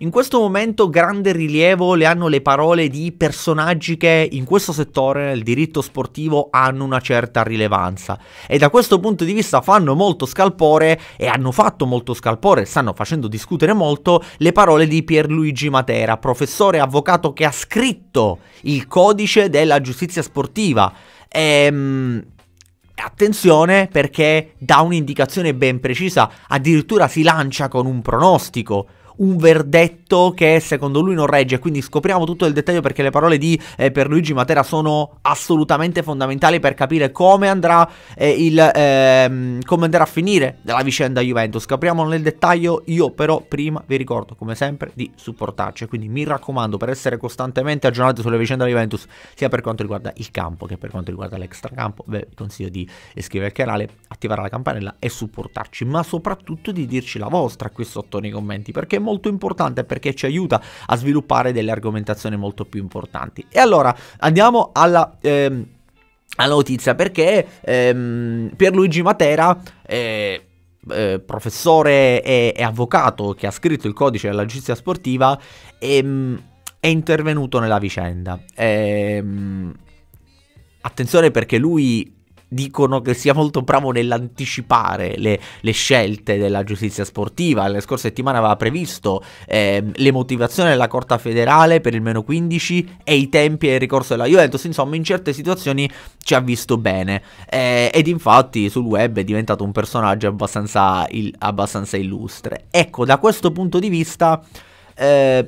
In questo momento grande rilievo le hanno le parole di personaggi che in questo settore, nel diritto sportivo, hanno una certa rilevanza e da questo punto di vista fanno molto scalpore e hanno fatto molto scalpore, stanno facendo discutere molto le parole di Pierluigi Matera, professore e avvocato che ha scritto il codice della giustizia sportiva. Ehm... Attenzione perché dà un'indicazione ben precisa, addirittura si lancia con un pronostico, un verdetto che secondo lui non regge. Quindi scopriamo tutto il dettaglio perché le parole di eh, Perluigi Matera sono assolutamente fondamentali per capire come andrà, eh, il, eh, come andrà a finire la vicenda Juventus. Scopriamo nel dettaglio. Io però prima vi ricordo come sempre di supportarci. Quindi mi raccomando per essere costantemente aggiornati sulle vicende della Juventus, sia per quanto riguarda il campo che per quanto riguarda l'extracampo, beh, vi consiglio di iscrivervi al canale, attivare la campanella e supportarci, ma soprattutto di dirci la vostra qui sotto nei commenti perché molto importante perché ci aiuta a sviluppare delle argomentazioni molto più importanti. E allora andiamo alla... Ehm, alla notizia perché ehm, Pierluigi Matera eh, eh, professore e, e, avvocato che ha scritto il codice della giustizia sportiva ehm, è intervenuto nella vicenda ehm, attenzione perché lui dicono che sia molto bravo nell'anticipare le, le, scelte della giustizia sportiva. La scorsa settimana aveva previsto eh, le motivazioni della Corte federale per il meno 15 e i tempi e il ricorso della Juventus. Insomma, in certe situazioni ci ha visto bene. Eh, ed infatti sul web è diventato un personaggio abbastanza, il, abbastanza illustre. Ecco, da questo punto di vista... Eh,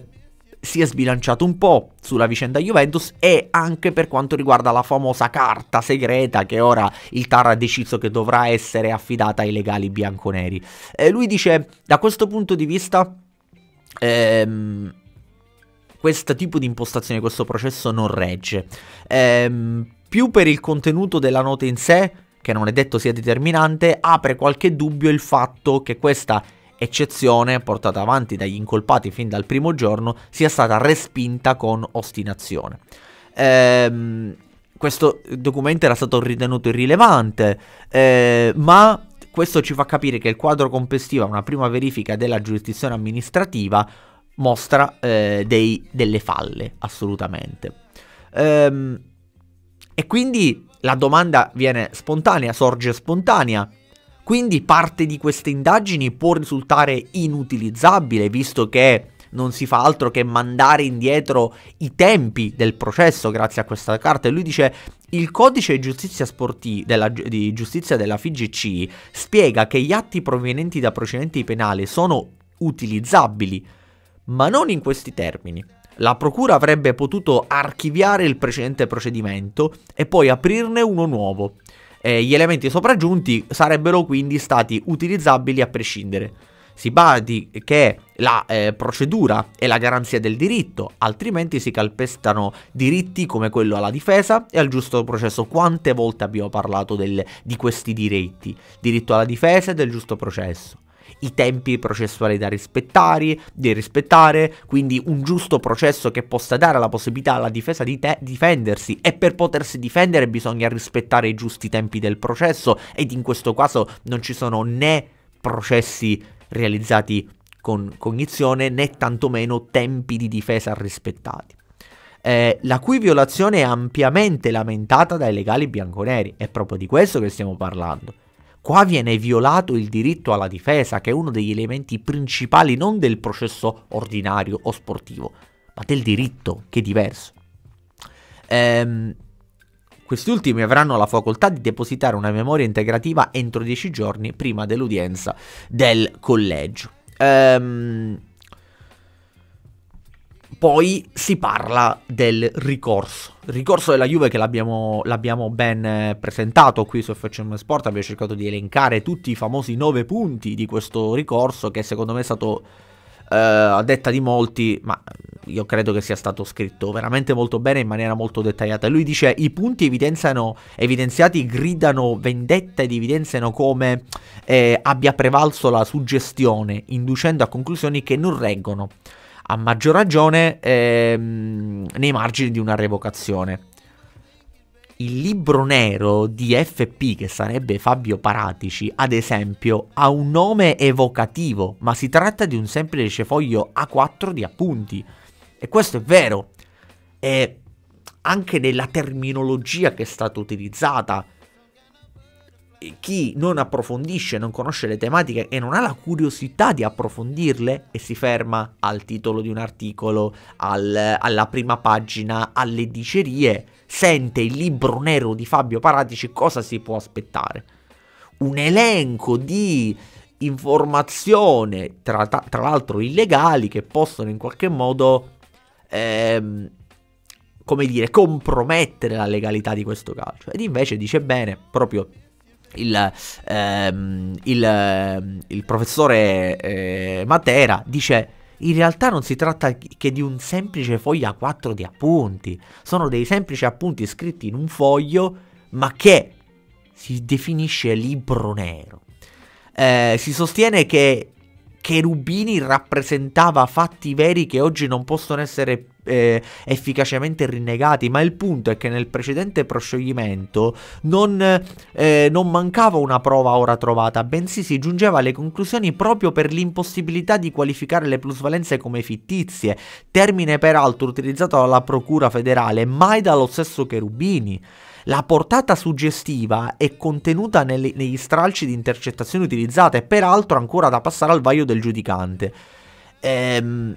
si è sbilanciato un po' sulla vicenda Juventus e anche per quanto riguarda la famosa carta segreta che ora il TAR ha deciso che dovrà essere affidata ai legali bianconeri. Eh, lui dice, da questo punto di vista... Ehm, questo tipo di impostazione, questo processo non regge. Ehm, più per il contenuto della nota in sé, che non è detto sia determinante, apre qualche dubbio il fatto che questa eccezione portata avanti dagli incolpati fin dal primo giorno sia stata respinta con ostinazione. Ehm, questo documento era stato ritenuto irrilevante, eh, ma questo ci fa capire che il quadro complessivo a una prima verifica della giurisdizione amministrativa mostra eh, dei, delle falle, assolutamente. Ehm, e quindi la domanda viene spontanea, sorge spontanea. Quindi parte di queste indagini può risultare inutilizzabile visto che non si fa altro che mandare indietro i tempi del processo grazie a questa carta e lui dice il codice giustizia sporti- della, di giustizia della FIGC spiega che gli atti provenienti da procedimenti penali sono utilizzabili ma non in questi termini. La procura avrebbe potuto archiviare il precedente procedimento e poi aprirne uno nuovo eh, gli elementi sopraggiunti sarebbero quindi stati utilizzabili a prescindere. Si badi che la eh, procedura è la garanzia del diritto, altrimenti si calpestano diritti come quello alla difesa e al giusto processo. Quante volte abbiamo parlato del, di questi diritti? Diritto alla difesa e del giusto processo i tempi processuali da rispettare, da rispettare, quindi un giusto processo che possa dare la possibilità alla difesa di difendersi e per potersi difendere bisogna rispettare i giusti tempi del processo ed in questo caso non ci sono né processi realizzati con cognizione né tantomeno tempi di difesa rispettati. Eh, la cui violazione è ampiamente lamentata dai legali bianconeri, è proprio di questo che stiamo parlando. Qua viene violato il diritto alla difesa, che è uno degli elementi principali non del processo ordinario o sportivo, ma del diritto, che è diverso. Ehm, questi ultimi avranno la facoltà di depositare una memoria integrativa entro 10 giorni prima dell'udienza del collegio. Ehm, poi si parla del ricorso. Il ricorso della Juve che l'abbiamo, l'abbiamo ben eh, presentato qui su FCM Sport, abbiamo cercato di elencare tutti i famosi nove punti di questo ricorso che secondo me è stato Uh, a detta di molti, ma io credo che sia stato scritto veramente molto bene in maniera molto dettagliata. Lui dice: I punti evidenziati gridano vendetta ed evidenziano come eh, abbia prevalso la suggestione, inducendo a conclusioni che non reggono a maggior ragione ehm, nei margini di una revocazione. Il libro nero di FP, che sarebbe Fabio Paratici, ad esempio, ha un nome evocativo, ma si tratta di un semplice foglio A4 di appunti. E questo è vero. E anche nella terminologia che è stata utilizzata, chi non approfondisce, non conosce le tematiche e non ha la curiosità di approfondirle e si ferma al titolo di un articolo, al, alla prima pagina, alle dicerie, sente il libro nero di Fabio Paratici, cosa si può aspettare? Un elenco di informazioni, tra, tra l'altro illegali, che possono in qualche modo, ehm, come dire, compromettere la legalità di questo calcio. Ed invece dice bene, proprio il, ehm, il, ehm, il professore eh, Matera dice in realtà non si tratta che di un semplice foglio A4 di appunti, sono dei semplici appunti scritti in un foglio, ma che si definisce libro nero. Eh, si sostiene che Cherubini rappresentava fatti veri che oggi non possono essere eh, efficacemente rinnegati, ma il punto è che nel precedente proscioglimento non, eh, non, mancava una prova ora trovata, bensì si giungeva alle conclusioni proprio per l'impossibilità di qualificare le plusvalenze come fittizie, termine peraltro utilizzato dalla Procura federale mai dallo stesso Cherubini. La portata suggestiva è contenuta nelle, negli stralci di intercettazioni utilizzate, peraltro ancora da passare al vaglio del giudicante. Ehm,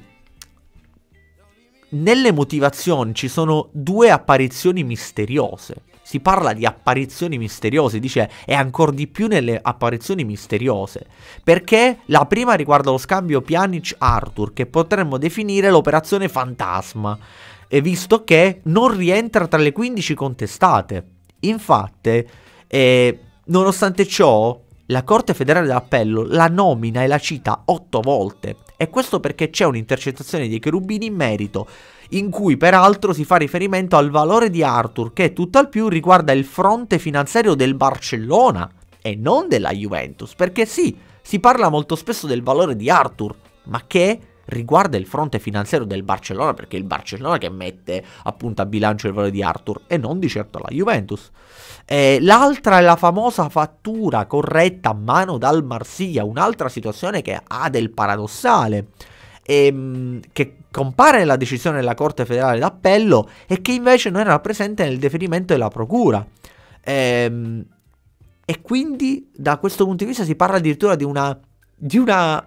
nelle motivazioni ci sono due apparizioni misteriose. Si parla di apparizioni misteriose, dice, e ancora di più nelle apparizioni misteriose. Perché la prima riguarda lo scambio Pianic-Arthur, che potremmo definire l'operazione fantasma e visto che non rientra tra le 15 contestate. Infatti, eh, nonostante ciò, la Corte federale d'appello la nomina e la cita 8 volte. E questo perché c'è un'intercettazione dei cherubini in merito, in cui peraltro si fa riferimento al valore di Arthur che tutt'al più riguarda il fronte finanziario del Barcellona e non della Juventus, perché sì, si parla molto spesso del valore di Arthur, ma che riguarda il fronte finanziario del Barcellona, perché è il Barcellona che mette appunto a bilancio il valore di Arthur e non di certo la Juventus. Eh, l'altra è la famosa fattura corretta a mano dal Marsiglia, un'altra situazione che ha del paradossale ehm, che compare nella decisione della Corte federale d'appello e che invece non era presente nel deferimento della Procura. E, ehm, e quindi da questo punto di vista si parla addirittura di una, di una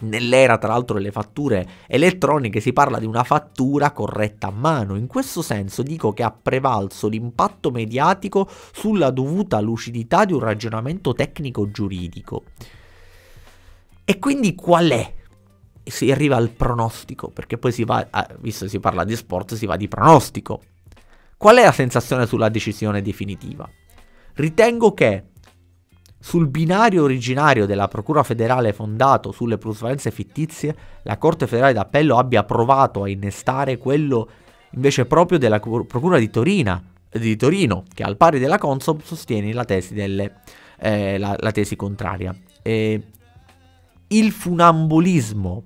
Nell'era tra l'altro delle fatture elettroniche si parla di una fattura corretta a mano, in questo senso dico che ha prevalso l'impatto mediatico sulla dovuta lucidità di un ragionamento tecnico giuridico. E quindi qual è? Si arriva al pronostico, perché poi si va, a, visto si parla di sport, si va di pronostico. Qual è la sensazione sulla decisione definitiva? Ritengo che sul binario originario della Procura federale fondato sulle plusvalenze fittizie, la Corte federale d'appello abbia provato a innestare quello invece proprio della Procura di, Torina, di Torino, che al pari della Consob sostiene la tesi, delle, eh, la, la tesi contraria. E il funambulismo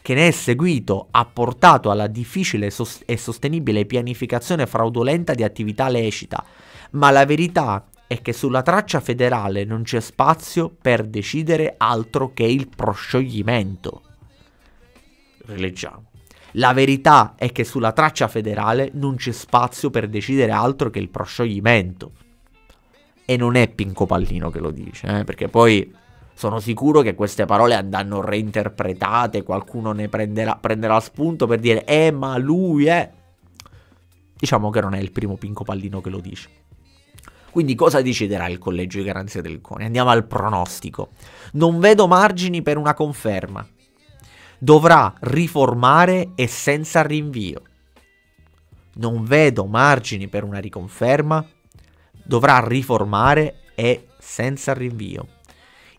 che ne è seguito ha portato alla difficile e sostenibile pianificazione fraudolenta di attività lecita, ma la verità è è che sulla traccia federale non c'è spazio per decidere altro che il proscioglimento. Rileggiamo. La verità è che sulla traccia federale non c'è spazio per decidere altro che il proscioglimento. E non è Pinco Pallino che lo dice, eh? perché poi sono sicuro che queste parole andranno reinterpretate, qualcuno ne prenderà, prenderà spunto per dire, eh ma lui è... Diciamo che non è il primo Pinco Pallino che lo dice. Quindi cosa deciderà il collegio di garanzia del CONI? Andiamo al pronostico. Non vedo margini per una conferma. Dovrà riformare e senza rinvio. Non vedo margini per una riconferma. Dovrà riformare e senza rinvio.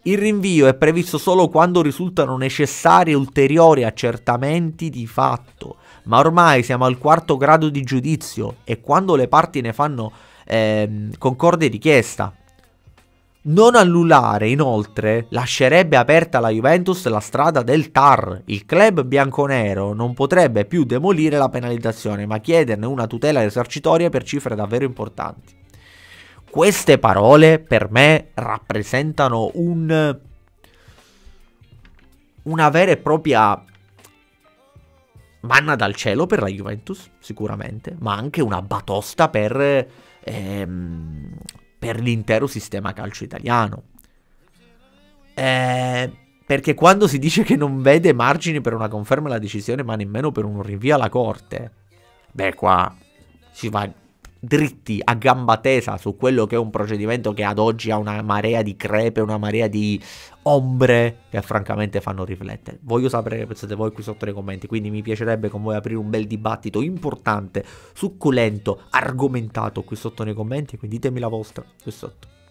Il rinvio è previsto solo quando risultano necessari ulteriori accertamenti di fatto, ma ormai siamo al quarto grado di giudizio e quando le parti ne fanno ehm, concorde richiesta. Non annullare, inoltre, lascerebbe aperta alla Juventus la strada del TAR. Il club bianconero non potrebbe più demolire la penalizzazione, ma chiederne una tutela esercitoria per cifre davvero importanti. Queste parole per me rappresentano un una vera e propria manna dal cielo per la Juventus, sicuramente, ma anche una batosta per ehm, per l'intero sistema calcio italiano. Eh, perché quando si dice che non vede margini per una conferma alla decisione, ma nemmeno per un rinvio alla Corte, beh qua si va dritti a gamba tesa su quello che è un procedimento che ad oggi ha una marea di crepe, una marea di ombre che francamente fanno riflettere. Voglio sapere che pensate voi qui sotto nei commenti, quindi mi piacerebbe con voi aprire un bel dibattito importante, succulento, argomentato qui sotto nei commenti, quindi ditemi la vostra qui sotto.